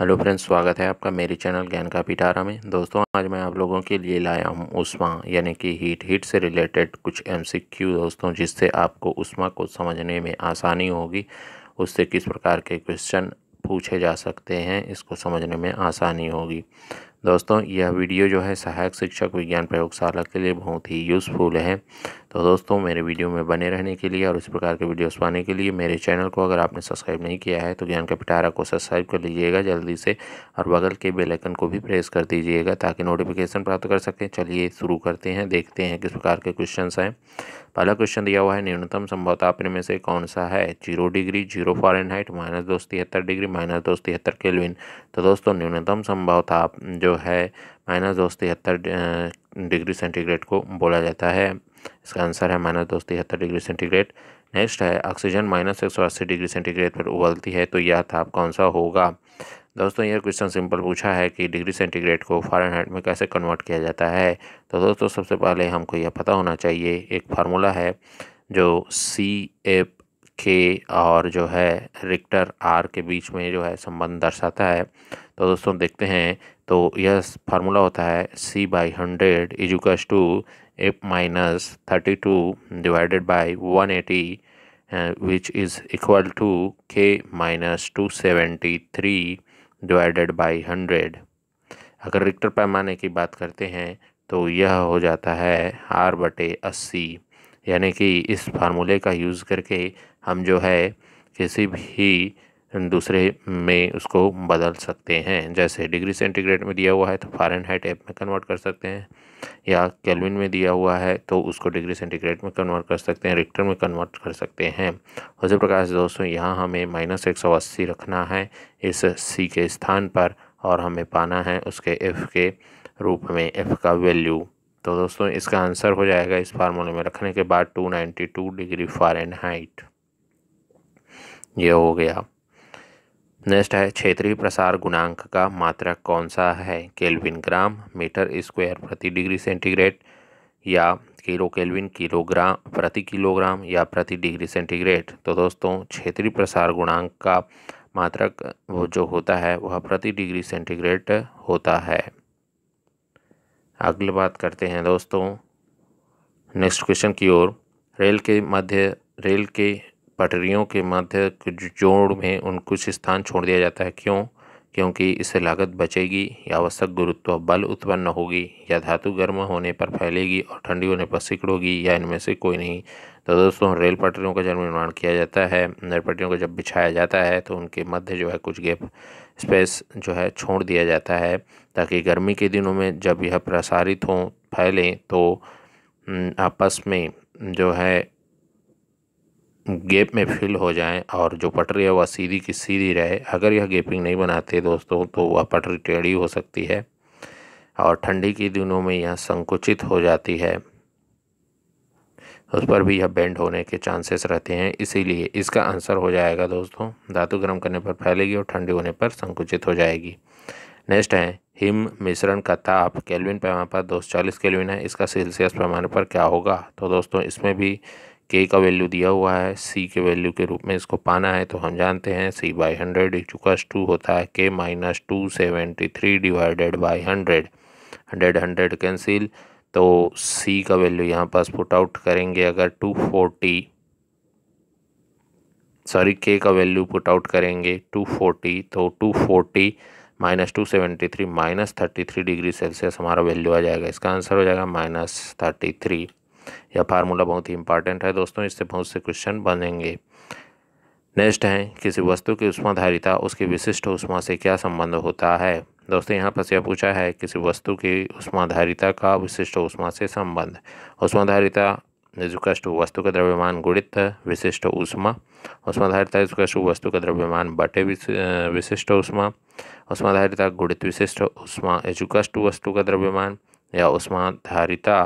hello friends स्वागत है आपका मेरे चैनल ज्ञान का पिटारा में दोस्तों आज मैं आप लोगों के लिए लाया हूँ उषमा यानी कि हीट हीट से रिलेटेड कुछ एमसीक्यू दोस्तों जिससे आपको उस्मा को समझने में आसानी होगी उससे किस प्रकार के क्वेश्चन पूछे जा सकते हैं इसको समझने में आसानी होगी दोस्तों यह वीडियो जो है सहायक शिक्षक विज्ञान प्रयोगशाला के लिए बहुत ही यूज़फुल है तो दोस्तों मेरे वीडियो में बने रहने के लिए और इस प्रकार के वीडियोस पाने के लिए मेरे चैनल को अगर आपने सब्सक्राइब नहीं किया है तो ज्ञान का पिटारा को सब्सक्राइब कर लीजिएगा जल्दी से और बगल के बेलाइकन को भी प्रेस कर दीजिएगा ताकि नोटिफिकेशन प्राप्त कर सकें चलिए शुरू करते हैं देखते हैं किस प्रकार के क्वेश्चन हैं पहला क्वेश्चन दिया हुआ है न्यूनतम संभव तापन में से कौन सा है zero degree zero Fahrenheit minus दोस्त तिहत्तर डिग्री माइनस दो तिहत्तर केलविन तो दोस्तों न्यूनतम संभव ताप जो जो है माइनस दो तिहत्तर डिग्री सेंटीग्रेड को बोला जाता है इसका आंसर है माइनस दो तिहत्तर डिग्री सेंटीग्रेड नेक्स्ट है ऑक्सीजन माइनस एक सौ अस्सी डिग्री सेंटीग्रेड पर उबलती है तो यह था कौन सा होगा दोस्तों यह क्वेश्चन सिंपल पूछा है कि डिग्री सेंटीग्रेड को फ़ारेनहाइट में कैसे कन्वर्ट किया जाता है तो दोस्तों सबसे पहले हमको यह पता होना चाहिए एक फार्मूला है जो सी एफ के और जो है रिक्टर आर के बीच में जो है संबंध दर्शाता है तो दोस्तों देखते हैं तो यह फार्मूला होता है सी बाई हंड्रेड इजुकस to F minus thirty two divided by one eighty which is equal to K minus two seventy three divided by hundred अगर रिक्टर पैमाने की बात करते हैं तो यह हो जाता है आर बटे अस्सी यानी कि इस फार्मूले का यूज़ करके हम जो है किसी भी दूसरे में उसको बदल सकते हैं जैसे डिग्री सेंटीग्रेड में दिया हुआ है तो फॉरन हाइट एप में कन्वर्ट कर सकते हैं या कैलविन में दिया हुआ है तो उसको डिग्री सेंटीग्रेड में कन्वर्ट कर सकते हैं रिक्टर में कन्वर्ट कर सकते हैं उसी प्रकार से दोस्तों यहाँ हमें माइनस एक सौ अस्सी रखना है इस सी के स्थान पर और हमें पाना है उसके एफ़ के रूप में एफ़ का वैल्यू तो दोस्तों इसका आंसर हो जाएगा इस फार्मूले में रखने के बाद two ninety two degree Fahrenheit ये हो गया नेक्स्ट है क्षेत्रीय प्रसार गुणांक का मात्रक कौन सा है केल्विन ग्राम मीटर स्क्वायर प्रति डिग्री सेंटीग्रेड या किलो केल्विन किलोग्राम प्रति किलोग्राम या प्रति डिग्री सेंटीग्रेड तो दोस्तों क्षेत्रीय प्रसार गुणांक का मात्रक वो जो होता है वह प्रति डिग्री सेंटीग्रेड होता है अगली बात करते हैं दोस्तों नेक्स्ट क्वेश्चन की ओर रेल के मध्य रेल के पटरियों के मध्य जोड़ में उन कुछ स्थान छोड़ दिया जाता है क्यों क्योंकि इससे लागत बचेगी आवश्यक गुरुत्व बल उत्पन्न होगी या धातु गर्म होने पर फैलेगी और ठंडी होने पर सिकड़ोगी या इनमें से कोई नहीं तो दोस्तों रेल पटरियों का जब निर्माण किया जाता है रेल पटरियों को जब बिछाया जाता है तो उनके मध्य जो है कुछ गैप स्पेस जो है छोड़ दिया जाता है ताकि गर्मी के दिनों में जब यह प्रसारित हों फैलें तो आपस में जो है गेप में फिल हो जाएँ और जो पटरी है वह सीधी की सीधी रहे अगर यह गेपिंग नहीं बनाते दोस्तों तो वह पटरी टेढ़ी हो सकती है और ठंडी के दिनों में यह संकुचित हो जाती है उस पर भी यह बेंड होने के चांसेस रहते हैं इसीलिए इसका आंसर हो जाएगा दोस्तों धातु गर्म करने पर फैलेगी और ठंडी होने पर संकुचित हो जाएगी नेक्स्ट है हिम मिश्रण का ताप केल्विन पैमाने पर दो सौ चालीस केल्विन है इसका सेल्सियस पैमाने पर क्या होगा तो दोस्तों इसमें भी के का वैल्यू दिया हुआ है सी के वैल्यू के रूप में इसको पाना है तो हम जानते हैं C by hundred equals to होता है K minus two seventy three divided by hundred hundred hundred cancel तो सी का वैल्यू यहाँ पास पुट आउट करेंगे अगर टू फोर्टी सॉरी के का वैल्यू पुट आउट करेंगे टू फोर्टी तो two forty minus two seventy three minus thirty three degree Celsius हमारा value आ जाएगा इसका आंसर हो जाएगा माइनस थर्टी थ्री यह फार्मूला बहुत ही इंपॉर्टेंट है दोस्तों इससे बहुत से क्वेश्चन बनेंगे नेक्स्ट है किसी वस्तु की उष्माधारिता उसकी विशिष्ट उष्मा से क्या संबंध होता है दोस्तों यहाँ पर यह पूछा है किसी वस्तु की उष्माधारिता का विशिष्ट उष्मा से संबंध उष्माधारिता निजुकष्ट वस्तु का द्रव्यमान गुणित विशिष्ट उष्मा उष्माधारिता निजुकष्ट वस्तु का द्रव्यमान बटे विशिष्ट उष्मा उष्माधारिता गुणित विशिष्ट उष्मा इजुकस वस्तु का द्रव्यमान या उष्माधारिता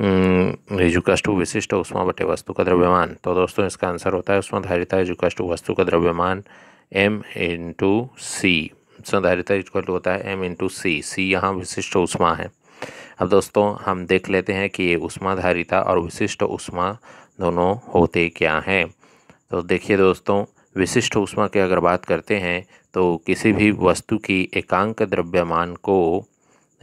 इजुकस हम्म, टू विशिष्ट उष्मा बटे वस्तु का द्रव्यमान तो दोस्तों इसका आंसर होता है उष्मा धारिता इजुकस वस्तु का द्रव्यमान एम इंटू सी उष्मा धारिता टू होता है एम इंटू सी सी यहाँ विशिष्ट उष्मा है अब दोस्तों हम देख लेते हैं कि ये उष्मा धारिता और विशिष्ट उष्मा दोनों होते क्या हैं तो देखिए दोस्तों विशिष्ट उष्मा की अगर बात करते हैं तो किसी भी वस्तु की एकांक द्रव्यमान को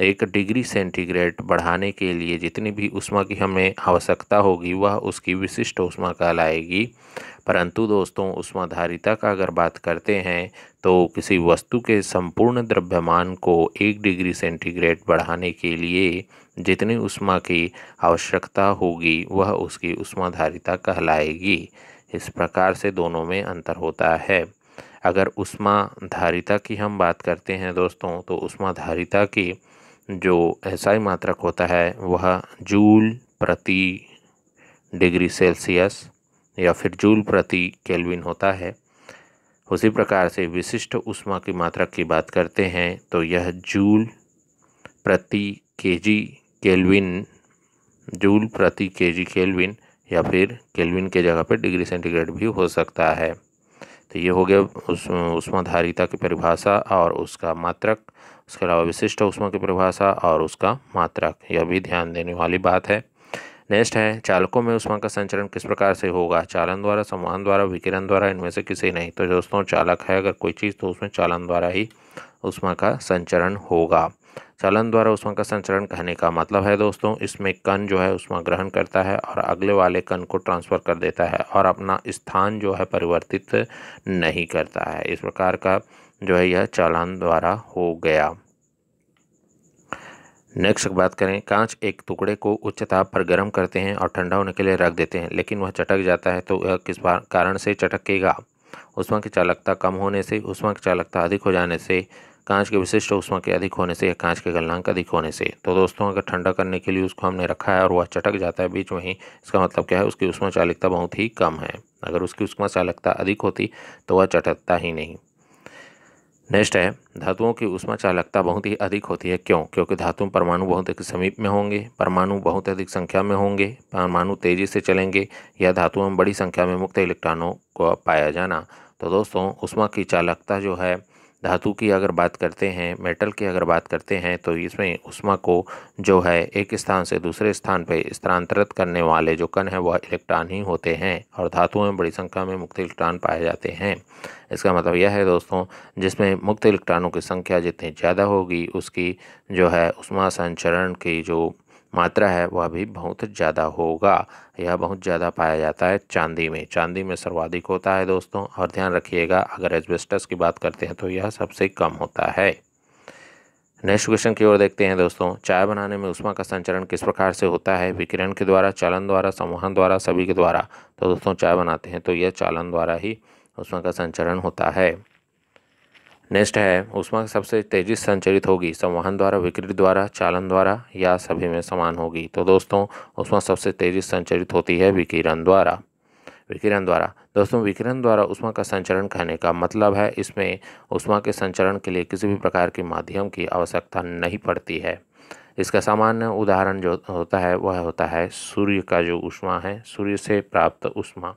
एक डिग्री सेंटीग्रेड बढ़ाने के लिए जितनी भी उष्मा की हमें आवश्यकता होगी वह उसकी विशिष्ट उष्मा कहलाएगी परंतु दोस्तों उष्माधारिता का अगर बात करते हैं तो किसी वस्तु के संपूर्ण द्रव्यमान को एक डिग्री सेंटीग्रेड बढ़ाने के लिए जितनी उष्मा की आवश्यकता होगी वह उसकी उष्माधारिता कहलाएगी इस प्रकार से दोनों में अंतर होता है अगर उष्मा धारिता की हम बात करते हैं दोस्तों तो उष्माधारिता की जो एसआई मात्रक होता है वह जूल प्रति डिग्री सेल्सियस या फिर जूल प्रति केल्विन होता है उसी प्रकार से विशिष्ट उष्मा की मात्रक की बात करते हैं तो यह जूल प्रति केजी केल्विन जूल प्रति केजी केल्विन या फिर केल्विन के जगह पर डिग्री सेंटीग्रेड भी हो सकता है तो ये हो गया उस उष्माधारिता की परिभाषा और उसका मात्रक उसके अलावा विशिष्ट उष्मा की परिभाषा और उसका मात्रक यह भी ध्यान देने वाली बात है नेक्स्ट है चालकों में उष्मा का संचरण किस प्रकार से होगा चालन द्वारा सम्मान द्वारा विकिरण द्वारा इनमें से किसी नहीं तो दोस्तों चालक है अगर कोई चीज़ तो उसमें चालन द्वारा ही उष्मा का संचरण होगा चलन द्वारा उष्मा का संचरण कहने का मतलब है दोस्तों इसमें कण जो है उष्मा ग्रहण करता है और अगले वाले कण को ट्रांसफ़र कर देता है और अपना स्थान जो है परिवर्तित नहीं करता है इस प्रकार का जो है यह चालन द्वारा हो गया नेक्स्ट बात करें कांच एक टुकड़े को उच्च ताप पर गर्म करते हैं और ठंडा होने के लिए रख देते हैं लेकिन वह चटक जाता है तो यह किस कारण से चटकेगा उष्मा की चालकता कम होने से उष्मा की चालकता अधिक हो जाने से कांच के विशिष्ट उष्मा के अधिक होने से या कांच के गलनांक अधिक होने से तो दोस्तों अगर ठंडा करने के लिए उसको हमने रखा है और वह चटक जाता है बीच में ही इसका मतलब क्या है उसकी उष्मा चालकता बहुत ही कम है अगर उसकी उष्मा चालकता अधिक होती तो वह चटकता ही नहीं नेक्स्ट है धातुओं की उष्मा चालकता बहुत ही अधिक होती है क्यों क्योंकि धातु परमाणु बहुत अधिक समीप में होंगे परमाणु बहुत अधिक संख्या में होंगे परमाणु तेज़ी से चलेंगे या धातुओं में बड़ी संख्या में मुक्त इलेक्ट्रॉनों को पाया जाना तो दोस्तों उष्मा की चालकता जो है धातु की अगर बात करते हैं मेटल की अगर बात करते हैं तो इसमें उष्मा को जो है एक स्थान से दूसरे स्थान पर स्थानांतरित करने वाले जो कण हैं वह इलेक्ट्रॉन ही होते हैं और धातुओं में बड़ी संख्या में मुक्त इलेक्ट्रॉन पाए जाते हैं इसका मतलब यह है दोस्तों जिसमें मुक्त इलेक्ट्रॉनों की संख्या जितनी ज़्यादा होगी उसकी जो है उष्मा संचरण की जो मात्रा है वह भी बहुत ज़्यादा होगा यह बहुत ज़्यादा पाया जाता है चांदी में चांदी में सर्वाधिक होता है दोस्तों और ध्यान रखिएगा अगर एजबेस्टस की बात करते हैं तो यह सबसे कम होता है नेक्स्ट क्वेश्चन की ओर देखते हैं दोस्तों चाय बनाने में उष्मा का संचरण किस प्रकार से होता है विकिरण के द्वारा चालन द्वारा समूहन द्वारा सभी के द्वारा तो दोस्तों चाय बनाते हैं तो यह चालन द्वारा ही उष्मा का संचरण होता है नेक्स्ट है ऊष्मा सबसे तेजी से संचरित होगी संवहन द्वारा विकृति द्वारा चालन द्वारा या सभी में समान होगी तो दोस्तों उष्मा सबसे तेजी से संचरित होती है विकिरण द्वारा विकिरण द्वारा दोस्तों विकिरण द्वारा उष्मा का संचरण कहने का मतलब है इसमें उष्मा के संचरण के लिए किसी भी प्रकार के माध्यम की आवश्यकता नहीं पड़ती है इसका सामान्य उदाहरण जो होता है वह होता है सूर्य का जो उष्मा है सूर्य से प्राप्त उष्मा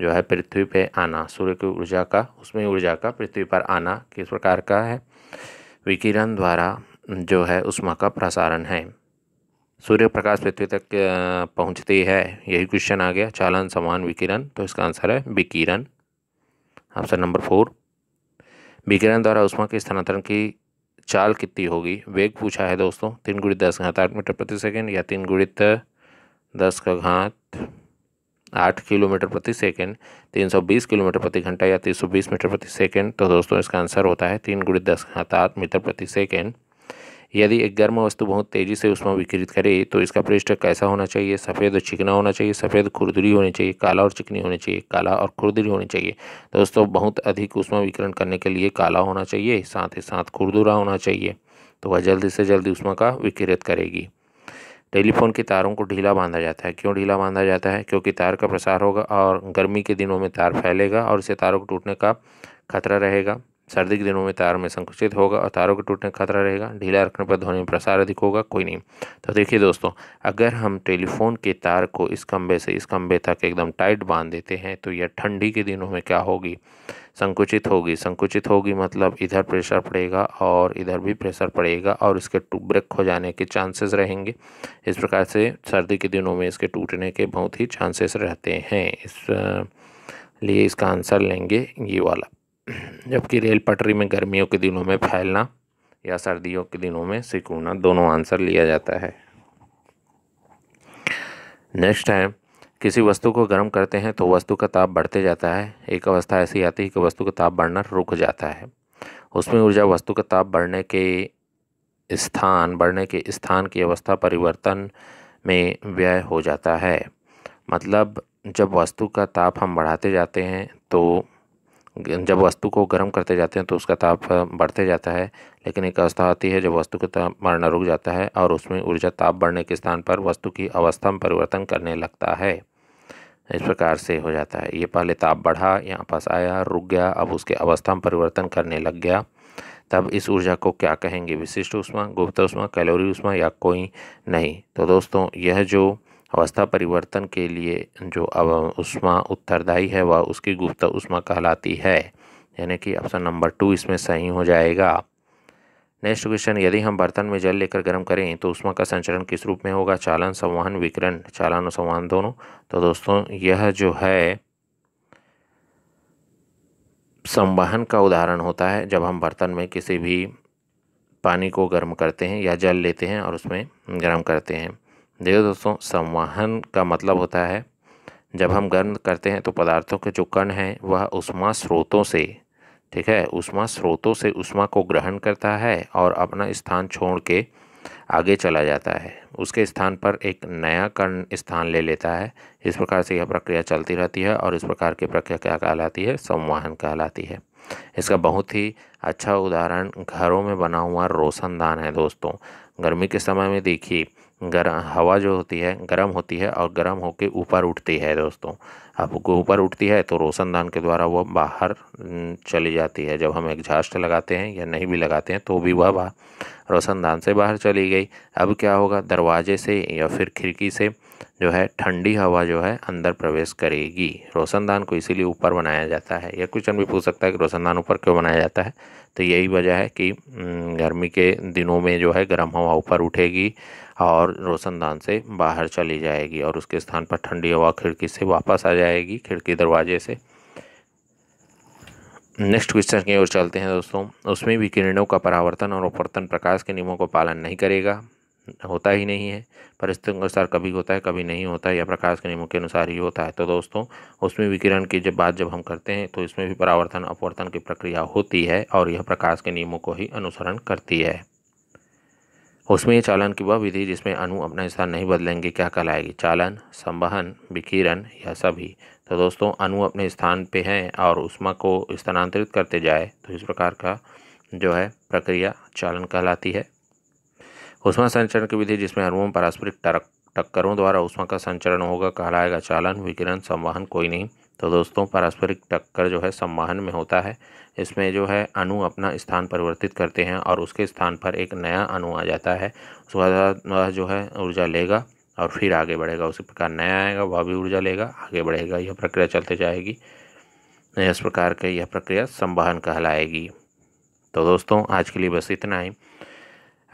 जो है पृथ्वी पे आना सूर्य की ऊर्जा का उसमें ऊर्जा का पृथ्वी पर आना किस प्रकार का है विकिरण द्वारा जो है उष्मा का प्रसारण है सूर्य प्रकाश पृथ्वी तक पहुंचती है यही क्वेश्चन आ गया चालन समान विकिरण तो इसका आंसर है विकिरण ऑप्शन नंबर फोर विकिरण द्वारा उष्मा के स्थानांतरण की चाल कितनी होगी वेग पूछा है दोस्तों तीन गुणित दस घात आठ मीटर प्रति सेकेंड या तीन गुणित दस का घात आठ किलोमीटर प्रति सेकेंड तीन सौ बीस किलोमीटर प्रति घंटा या तीन सौ बीस मीटर प्रति सेकेंड तो दोस्तों इसका आंसर होता है तीन गुड़ी दस आठ मीटर प्रति सेकेंड यदि एक गर्म वस्तु बहुत तेज़ी से उसमें विकृत करे तो इसका पृष्ठ कैसा होना चाहिए सफ़ेद और चिकना होना चाहिए सफ़ेद खुरदुरी होनी चाहिए काला और चिकनी होनी चाहिए काला और खुरदुरी होनी चाहिए दोस्तों बहुत अधिक उसमें विकरण करने के लिए काला होना चाहिए साथ ही साथ खुरदुरा होना चाहिए तो वह जल्दी से जल्दी उसमें का विकृत करेगी टेलीफोन के तारों को ढीला बांधा जाता है क्यों ढीला बांधा जाता है क्योंकि तार का प्रसार होगा और गर्मी के दिनों में तार फैलेगा और इससे तारों को टूटने का खतरा रहेगा सर्दी के दिनों में तार में संकुचित होगा और तारों के टूटने का खतरा रहेगा ढीला रखने पर ध्वनि में प्रसार अधिक होगा कोई नहीं तो देखिए दोस्तों अगर हम टेलीफोन के तार को इस कम्बे से इस खम्भे तक एकदम टाइट बांध देते हैं तो यह ठंडी के दिनों में क्या होगी संकुचित होगी संकुचित होगी मतलब इधर प्रेशर पड़ेगा और इधर भी प्रेशर पड़ेगा और इसके ब्रेक हो जाने के चांसेस रहेंगे इस प्रकार से सर्दी के दिनों में इसके टूटने के बहुत ही चांसेस रहते हैं इस लिए इसका आंसर लेंगे ये वाला जबकि रेल पटरी में गर्मियों के दिनों में फैलना या सर्दियों के दिनों में सिकुड़ना दोनों आंसर लिया जाता है नेक्स्ट है किसी वस्तु को गर्म करते हैं तो वस्तु का ताप बढ़ते जाता है एक अवस्था ऐसी आती है कि वस्तु का ताप बढ़ना रुक जाता है उसमें ऊर्जा वस्तु का ताप बढ़ने के स्थान बढ़ने के स्थान की अवस्था परिवर्तन में व्यय हो जाता है मतलब जब वस्तु का ताप हम बढ़ाते जाते हैं तो जब वस्तु को गर्म करते जाते हैं तो उसका ताप बढ़ते जाता है लेकिन एक अवस्था आती है जब वस्तु का ताप बढ़ना रुक जाता है और उसमें ऊर्जा ताप बढ़ने के स्थान पर वस्तु की अवस्था में परिवर्तन करने लगता है इस प्रकार से हो जाता है ये पहले ताप बढ़ा यहाँ पास आया रुक गया अब उसके अवस्था में परिवर्तन करने लग गया तब इस ऊर्जा को क्या कहेंगे विशिष्ट उष्मा गुप्त उष्मा कैलोरी उष्मा या कोई नहीं तो दोस्तों यह जो अवस्था परिवर्तन के लिए जो अब उष्मा उत्तरदायी है वह उसकी गुप्त उष्मा कहलाती है यानी कि ऑप्शन नंबर टू इसमें सही हो जाएगा नेक्स्ट क्वेश्चन यदि हम बर्तन में जल लेकर गर्म करें तो उष्मा का संचरण किस रूप में होगा चालन संवहन विकरण चालन और संवहन दोनों तो दोस्तों यह जो है संवहन का उदाहरण होता है जब हम बर्तन में किसी भी पानी को गर्म करते हैं या जल लेते हैं और उसमें गर्म करते हैं देखो दोस्तों संवहन का मतलब होता है जब हम गर्म करते हैं तो पदार्थों के जो कण हैं वह उष्मा स्रोतों से ठीक है उष्मा स्रोतों से उष्मा को ग्रहण करता है और अपना स्थान छोड़ के आगे चला जाता है उसके स्थान पर एक नया कण स्थान ले लेता है इस प्रकार से यह प्रक्रिया चलती रहती है और इस प्रकार की प्रक्रिया क्या कहलाती है संवहन कहलाती है इसका बहुत ही अच्छा उदाहरण घरों में बना हुआ रोशनदान है दोस्तों गर्मी के समय में देखिए गर हवा जो होती है गर्म होती है और गर्म होकर ऊपर उठती है दोस्तों अब ऊपर उठती है तो रोशनदान के द्वारा वह बाहर चली जाती है जब हम एग्जास्ट लगाते हैं या नहीं भी लगाते हैं तो भी वह रोशनदान से बाहर चली गई अब क्या होगा दरवाजे से या फिर खिड़की से जो है ठंडी हवा जो है अंदर प्रवेश करेगी रोशनदान को इसीलिए ऊपर बनाया जाता है यह क्वेश्चन भी पूछ सकता है कि रोशनदान ऊपर क्यों बनाया जाता है तो यही वजह है कि गर्मी के दिनों में जो है गर्म हवा ऊपर उठेगी और रोशनदान से बाहर चली जाएगी और उसके स्थान पर ठंडी हवा खिड़की से वापस आ जाएगी खिड़की दरवाजे से नेक्स्ट क्वेश्चन की ओर चलते हैं दोस्तों उसमें भी किरणों का परावर्तन और अपवर्तन प्रकाश के नियमों का पालन नहीं करेगा होता ही नहीं है परिस्थितियों के अनुसार कभी होता है कभी नहीं होता है या प्रकाश के नियमों के अनुसार ही होता है तो दोस्तों उसमें विकिरण की जब बात जब हम करते हैं तो इसमें भी परावर्तन अपवर्तन की प्रक्रिया होती है और यह प्रकाश के नियमों को ही अनुसरण करती है उसमें चालन की वह विधि जिसमें अणु अपना स्थान नहीं बदलेंगे क्या कहलाएगी चालन संवहन विकिरण या सभी तो दोस्तों अणु अपने स्थान पे हैं और उष्मा को स्थानांतरित करते जाए तो इस प्रकार का जो है प्रक्रिया चालन कहलाती है उष्मा संचरण की विधि जिसमें अणुओं पारस्परिक टक्करों द्वारा उष्मा का संचरण होगा कहलाएगा चालन विकिरण संवहन कोई नहीं तो दोस्तों पारस्परिक टक्कर जो है सम्मान में होता है इसमें जो है अणु अपना स्थान परिवर्तित करते हैं और उसके स्थान पर एक नया अणु आ जाता है उसके बाद वह जो है ऊर्जा लेगा और फिर आगे बढ़ेगा उसी प्रकार नया आएगा वह भी ऊर्जा लेगा आगे बढ़ेगा यह प्रक्रिया चलते जाएगी इस प्रकार के यह प्रक्रिया संवहन कहलाएगी तो दोस्तों आज के लिए बस इतना ही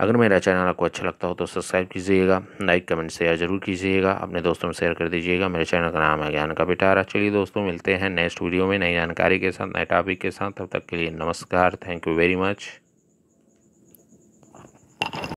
अगर मेरा चैनल आपको अच्छा लगता हो तो सब्सक्राइब कीजिएगा लाइक कमेंट शेयर जरूर कीजिएगा अपने दोस्तों में शेयर कर दीजिएगा मेरे चैनल का नाम है ज्ञान का पिटारा चलिए दोस्तों मिलते हैं नेक्स्ट वीडियो में नई जानकारी के साथ नए टॉपिक के साथ तब तक के लिए नमस्कार थैंक यू वेरी मच